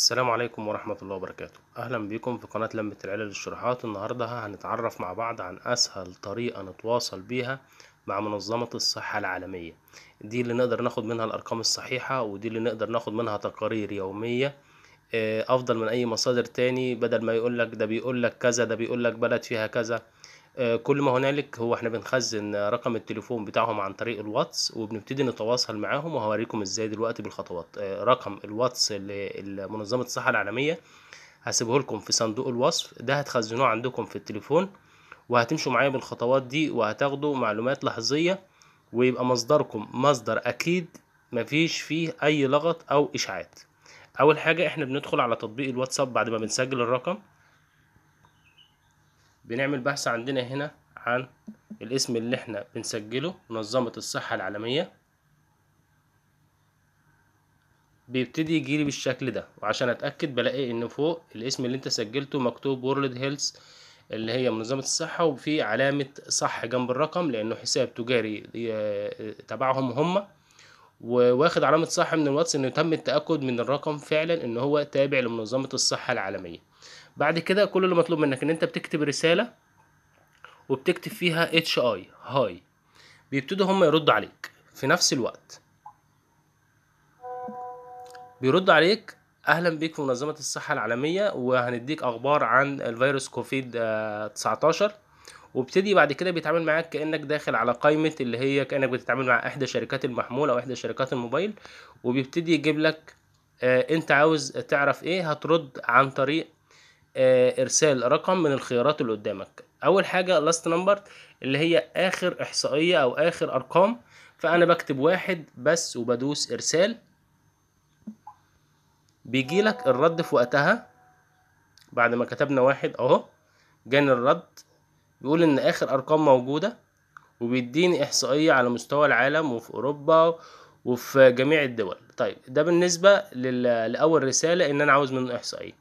السلام عليكم ورحمة الله وبركاته أهلا بكم في قناة لمة العيلة للشروحات النهاردة هنتعرف مع بعض عن أسهل طريقة نتواصل بيها مع منظمة الصحة العالمية دي اللي نقدر ناخد منها الأرقام الصحيحة ودي اللي نقدر ناخد منها تقارير يومية آه، أفضل من أي مصادر تاني بدل ما يقولك ده بيقولك كذا ده بيقولك بلد فيها كذا آه، كل ما هنالك هو احنا بنخزن رقم التليفون بتاعهم عن طريق الواتس وبنبتدي نتواصل معاهم وهوريكم ازاي دلوقتي بالخطوات آه، رقم الواتس لمنظمة الصحة العالمية هسيبه لكم في صندوق الوصف ده هتخزنوه عندكم في التليفون وهتمشوا معايا بالخطوات دي وهتاخدوا معلومات لحظية ويبقى مصدركم مصدر اكيد مفيش فيه اي لغط او اشاعات اول حاجة احنا بندخل على تطبيق الواتساب بعد ما بنسجل الرقم بنعمل بحث عندنا هنا عن الاسم اللي احنا بنسجله منظمة الصحة العالمية بيبتدي يجيلي بالشكل ده وعشان اتأكد بلاقي ان فوق الاسم اللي انت سجلته مكتوب وورلد هيلث اللي هي منظمة الصحة وفي علامة صح جنب الرقم لأنه حساب تجاري آه، آه، تبعهم هم وواخد علامة صح من الواتس إنه تم التأكد من الرقم فعلا إن هو تابع لمنظمة الصحة العالمية بعد كده كل اللي مطلوب منك ان انت بتكتب رساله وبتكتب فيها اتش اي هاي بيبتدوا هم يردوا عليك في نفس الوقت بيرد عليك اهلا بيك في منظمه الصحه العالميه وهنديك اخبار عن الفيروس كوفيد 19 وابتدي بعد كده بيتعامل معاك كانك داخل على قائمه اللي هي كانك بتتعامل مع احدى شركات المحمول او احدى شركات الموبايل وبيبتدي يجيب لك آه، انت عاوز تعرف ايه هترد عن طريق آه، ارسال رقم من الخيارات اللي قدامك اول حاجه لاست نمبر اللي هي اخر احصائيه او اخر ارقام فانا بكتب واحد بس وبدوس ارسال بيجي لك الرد في وقتها بعد ما كتبنا واحد اهو جاني الرد بيقول ان اخر ارقام موجوده وبيديني احصائيه على مستوى العالم وفي اوروبا وفي جميع الدول طيب ده بالنسبه لاول رساله ان انا عاوز منه احصائيه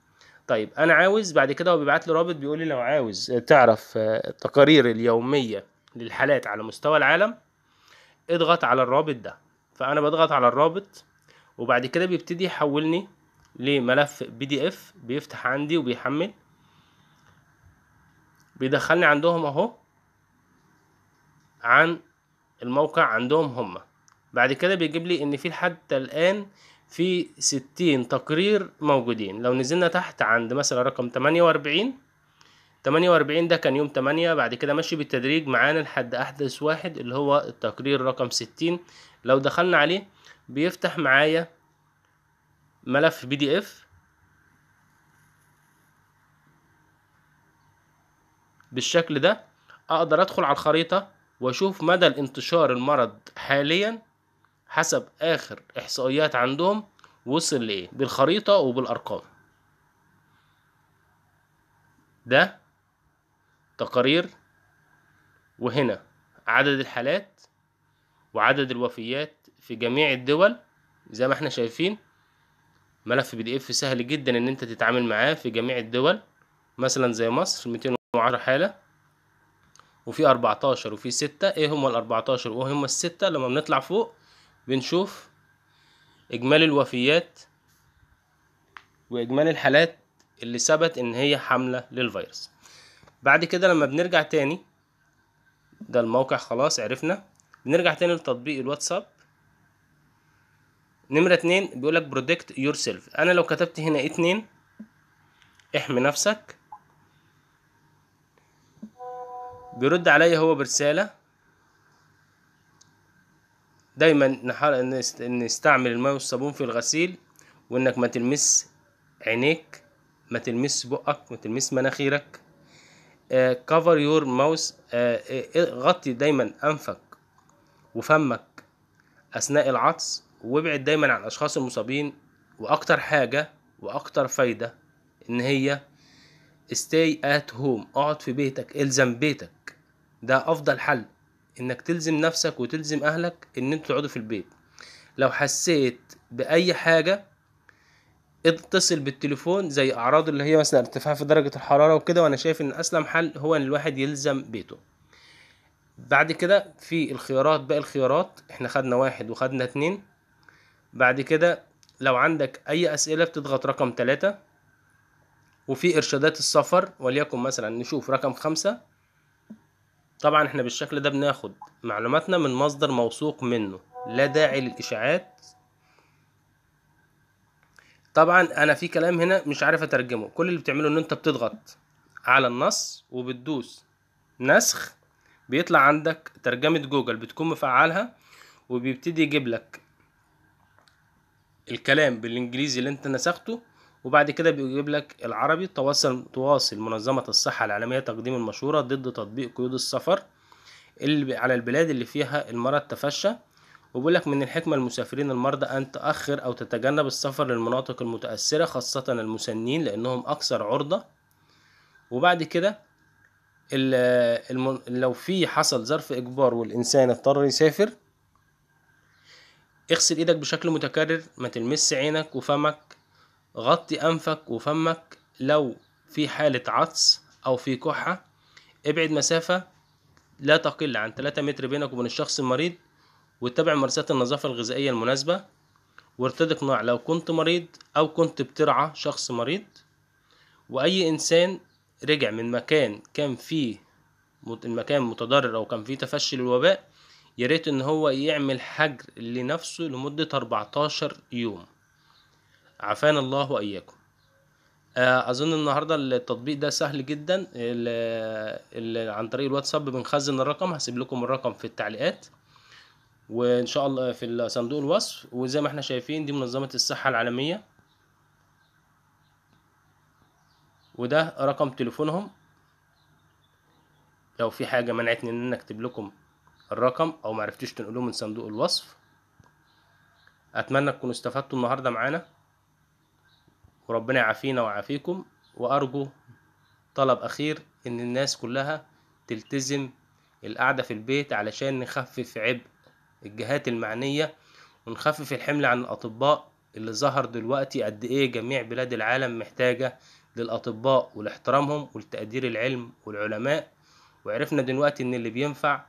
طيب انا عاوز بعد كده هو بيبعت لي رابط بيقول لي لو عاوز آه، تعرف آه، التقارير اليوميه للحالات على مستوى العالم اضغط على الرابط ده فانا بضغط على الرابط وبعد كده بيبتدي يحولني لملف بي دي اف بيفتح عندي وبيحمل بيدخلني عندهم اهو عن الموقع عندهم هما بعد كده بيجيب لي ان في لحد الان في 60 تقرير موجودين لو نزلنا تحت عند مثلا رقم 48 48 ده كان يوم 8 بعد كده ماشي بالتدريج معانا لحد احدث واحد اللي هو التقرير رقم 60 لو دخلنا عليه بيفتح معايا ملف بي دي اف بالشكل ده اقدر ادخل على الخريطة واشوف مدى الانتشار المرض حاليا حسب آخر إحصائيات عندهم وصل لإيه بالخريطة وبالأرقام ده تقارير وهنا عدد الحالات وعدد الوفيات في جميع الدول زي ما احنا شايفين ملف بي دي اف سهل جدا ان انت تتعامل معاه في جميع الدول مثلا زي مصر 210 حالة وفي 14 وفي 6 ايه هم ال 14 وهم الستة لما بنطلع فوق بنشوف إجمالي الوفيات وإجمالي الحالات اللي ثبت إن هي حاملة للفيروس بعد كده لما بنرجع تاني ده الموقع خلاص عرفنا بنرجع تاني لتطبيق الواتساب نمرة اتنين بيقولك يور سيلف أنا لو كتبت هنا اتنين احمي نفسك بيرد عليا هو برسالة دايما نحاول ان نستعمل الماء والصابون في الغسيل وانك ما تلمس عينيك ما تلمس بقك ما تلمس مناخيرك كفر يور ماوس غطي دايما انفك وفمك اثناء العطس وابعد دايما عن الاشخاص المصابين واكتر حاجه واكتر فايده ان هي stay at home اقعد في بيتك الزم بيتك ده افضل حل انك تلزم نفسك وتلزم اهلك ان انتوا تقعدوا في البيت لو حسيت باي حاجه اتصل بالتليفون زي اعراض اللي هي مثلا ارتفاع في درجه الحراره وكده وانا شايف ان اسلم حل هو ان الواحد يلزم بيته بعد كده في الخيارات باقي الخيارات احنا خدنا واحد وخدنا اتنين بعد كده لو عندك اي اسئله بتضغط رقم تلاتة وفي ارشادات السفر وليكن مثلا نشوف رقم خمسة طبعا احنا بالشكل ده بناخد معلوماتنا من مصدر موثوق منه لا داعي للاشاعات طبعا انا في كلام هنا مش عارف اترجمه كل اللي بتعمله ان انت بتضغط على النص وبتدوس نسخ بيطلع عندك ترجمة جوجل بتكون مفعلها وبيبتدي يجيب لك الكلام بالانجليزي اللي انت نسخته وبعد كده بيجيب لك العربي تواصل تواصل منظمة الصحة العالمية تقديم المشورة ضد تطبيق قيود السفر اللي على البلاد اللي فيها المرض تفشى وبيقول لك من الحكمة المسافرين المرضى أن تأخر أو تتجنب السفر للمناطق المتأثرة خاصة المسنين لأنهم أكثر عرضة وبعد كده لو في حصل ظرف إجبار والإنسان اضطر يسافر اغسل ايدك بشكل متكرر ما تلمس عينك وفمك غطي أنفك وفمك لو في حالة عطس أو في كحة ابعد مسافة لا تقل عن 3 متر بينك وبين الشخص المريض واتبع ممارسات النظافة الغذائية المناسبة وارتدي قناع لو كنت مريض أو كنت بترعى شخص مريض وأي إنسان رجع من مكان كان فيه المكان متضرر أو كان فيه تفشي للوباء ياريت إن هو يعمل حجر لنفسه لمدة 14 يوم عافانا الله واياكم آه، اظن النهارده التطبيق ده سهل جدا اللي عن طريق الواتساب بنخزن الرقم هسيب لكم الرقم في التعليقات وان شاء الله في صندوق الوصف وزي ما احنا شايفين دي منظمه الصحه العالميه وده رقم تليفونهم لو في حاجه منعتني ان انا اكتب لكم الرقم او معرفتوش تنقلوه من صندوق الوصف اتمنى تكونوا استفدتوا النهارده معانا وربنا يعافينا ويعافيكم وأرجو طلب أخير إن الناس كلها تلتزم القعدة في البيت علشان نخفف عبء الجهات المعنية ونخفف الحمل عن الأطباء اللي ظهر دلوقتي قد إيه جميع بلاد العالم محتاجة للأطباء ولاحترامهم ولتقدير العلم والعلماء وعرفنا دلوقتي إن اللي بينفع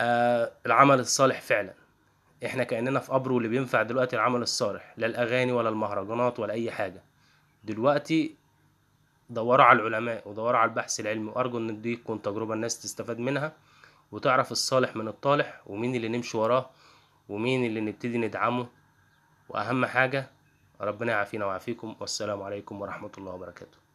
آه العمل الصالح فعلا احنا كاننا في قبره اللي بينفع دلوقتي العمل الصالح لا الاغاني ولا المهرجانات ولا اي حاجه دلوقتي دوروا على العلماء ودوروا على البحث العلمي وارجو ان دي تكون تجربه الناس تستفاد منها وتعرف الصالح من الطالح ومين اللي نمشي وراه ومين اللي نبتدي ندعمه واهم حاجه ربنا يعافينا ويعافيكم والسلام عليكم ورحمه الله وبركاته